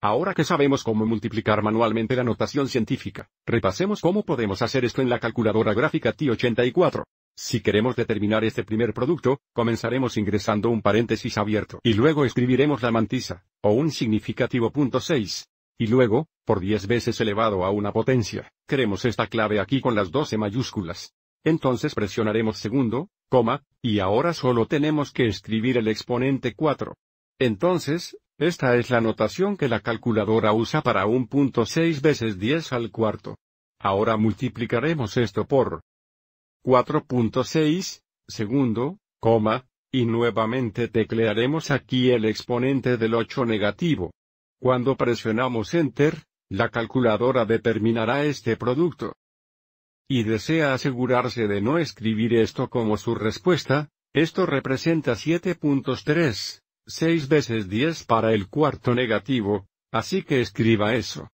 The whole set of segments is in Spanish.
Ahora que sabemos cómo multiplicar manualmente la notación científica, repasemos cómo podemos hacer esto en la calculadora gráfica t 84 Si queremos determinar este primer producto, comenzaremos ingresando un paréntesis abierto y luego escribiremos la mantisa, o un significativo punto 6. Y luego, por 10 veces elevado a una potencia, queremos esta clave aquí con las 12 mayúsculas. Entonces presionaremos segundo, coma, y ahora solo tenemos que escribir el exponente 4. Entonces, esta es la notación que la calculadora usa para 1.6 veces 10 al cuarto. Ahora multiplicaremos esto por 4.6, segundo, coma, y nuevamente teclearemos aquí el exponente del 8 negativo. Cuando presionamos Enter, la calculadora determinará este producto. Y desea asegurarse de no escribir esto como su respuesta, esto representa 7.3. 6 veces 10 para el cuarto negativo, así que escriba eso.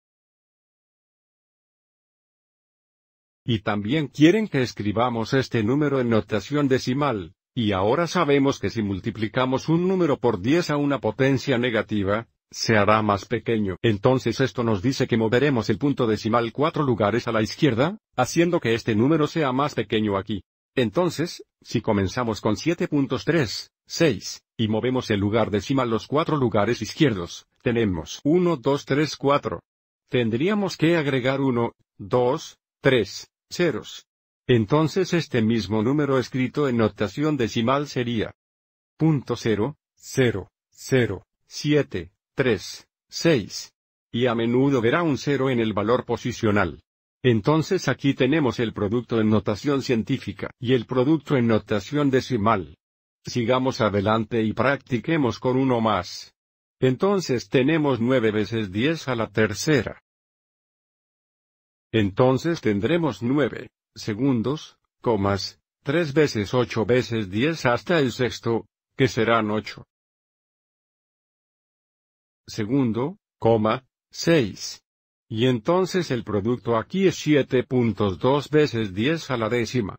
Y también quieren que escribamos este número en notación decimal, y ahora sabemos que si multiplicamos un número por 10 a una potencia negativa, se hará más pequeño. Entonces esto nos dice que moveremos el punto decimal cuatro lugares a la izquierda, haciendo que este número sea más pequeño aquí. Entonces, si comenzamos con 7.3, 6, y movemos el lugar decimal los cuatro lugares izquierdos, tenemos 1, 2, 3, 4. Tendríamos que agregar 1, 2, 3, ceros. Entonces este mismo número escrito en notación decimal sería. Punto 0, 0, 0, 7, 3, 6. Y a menudo verá un cero en el valor posicional. Entonces aquí tenemos el producto en notación científica y el producto en notación decimal. Sigamos adelante y practiquemos con uno más. Entonces tenemos nueve veces diez a la tercera. Entonces tendremos nueve, segundos, comas, tres veces ocho veces diez hasta el sexto, que serán ocho. Segundo, coma, seis. Y entonces el producto aquí es siete dos veces diez a la décima.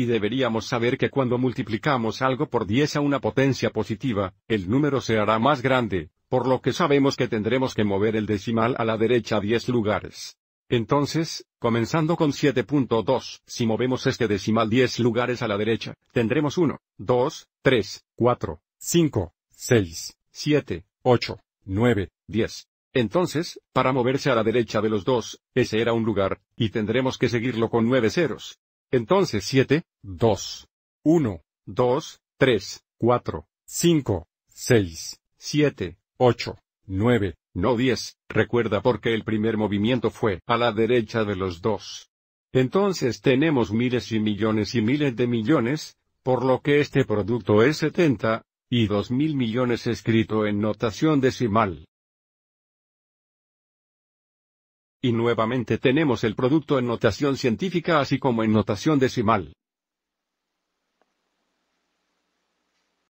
Y deberíamos saber que cuando multiplicamos algo por 10 a una potencia positiva, el número se hará más grande, por lo que sabemos que tendremos que mover el decimal a la derecha 10 lugares. Entonces, comenzando con 7.2, si movemos este decimal 10 lugares a la derecha, tendremos 1, 2, 3, 4, 5, 6, 7, 8, 9, 10. Entonces, para moverse a la derecha de los dos, ese era un lugar, y tendremos que seguirlo con 9 ceros. Entonces 7, 2, 1, 2, 3, 4, 5, 6, 7, 8, 9, no 10, recuerda porque el primer movimiento fue a la derecha de los dos. Entonces tenemos miles y millones y miles de millones, por lo que este producto es 70, y 2.000 millones escrito en notación decimal. Y nuevamente tenemos el producto en notación científica así como en notación decimal.